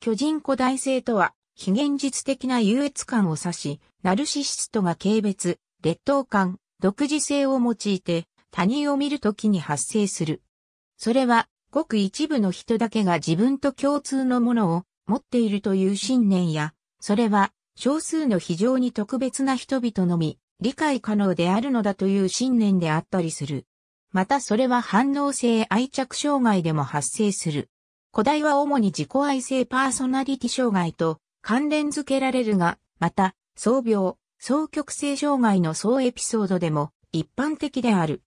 巨人古代性とは、非現実的な優越感を指し、ナルシシストが軽蔑、劣等感、独自性を用いて、他人を見るときに発生する。それは、ごく一部の人だけが自分と共通のものを持っているという信念や、それは、少数の非常に特別な人々のみ、理解可能であるのだという信念であったりする。またそれは反応性愛着障害でも発生する。古代は主に自己愛性パーソナリティ障害と関連づけられるが、また、総病、双極性障害の総エピソードでも一般的である。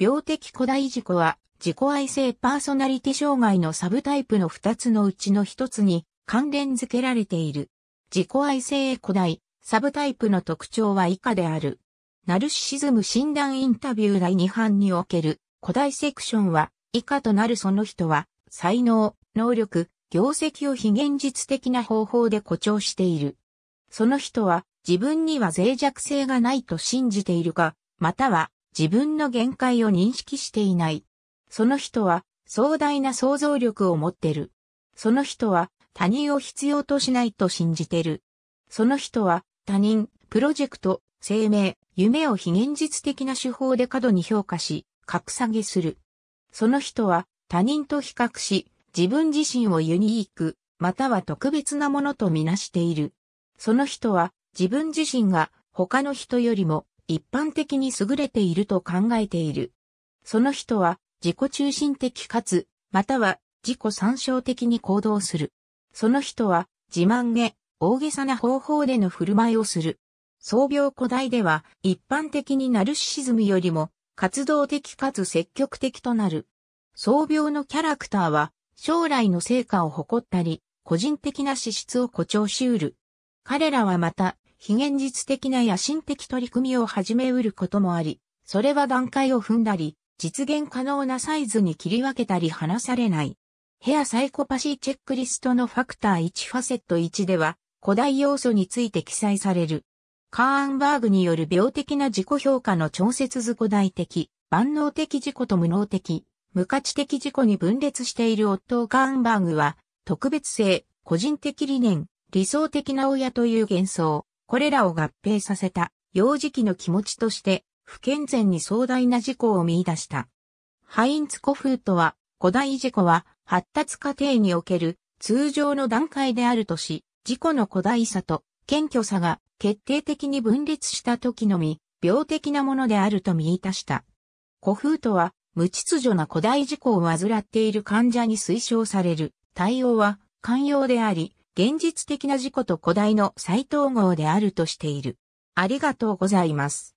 病的古代自己は自己愛性パーソナリティ障害のサブタイプの2つのうちの1つに関連づけられている。自己愛性古代、サブタイプの特徴は以下である。ナルシシズム診断インタビュー第2版における古代セクションは以下となるその人は才能、能力、業績を非現実的な方法で誇張している。その人は自分には脆弱性がないと信じているか、または自分の限界を認識していない。その人は壮大な想像力を持ってる。その人は他人を必要としないと信じてる。その人は他人、プロジェクト、生命、夢を非現実的な手法で過度に評価し、格下げする。その人は他人と比較し、自分自身をユニーク、または特別なものとみなしている。その人は自分自身が他の人よりも一般的に優れていると考えている。その人は自己中心的かつ、または自己参照的に行動する。その人は自慢げ、大げさな方法での振る舞いをする。創病古代では一般的にナルシシズムよりも活動的かつ積極的となる。創病のキャラクターは将来の成果を誇ったり、個人的な資質を誇張し得る。彼らはまた、非現実的な野心的取り組みを始め得ることもあり、それは段階を踏んだり、実現可能なサイズに切り分けたり離されない。ヘアサイコパシーチェックリストのファクター1ファセット1では、古代要素について記載される。カーンバーグによる病的な自己評価の調節図古代的、万能的自己と無能的、無価値的自己に分裂しているオットー・ガーンバーグは、特別性、個人的理念、理想的な親という幻想、これらを合併させた、幼児期の気持ちとして、不健全に壮大な事故を見出した。ハインツ・コフートは、古代事故は、発達過程における通常の段階であるとし、事故の古代さと謙虚さが決定的に分裂した時のみ、病的なものであると見出した。古風とは、無秩序な古代事故を患っている患者に推奨される対応は寛容であり、現実的な事故と古代の再統合であるとしている。ありがとうございます。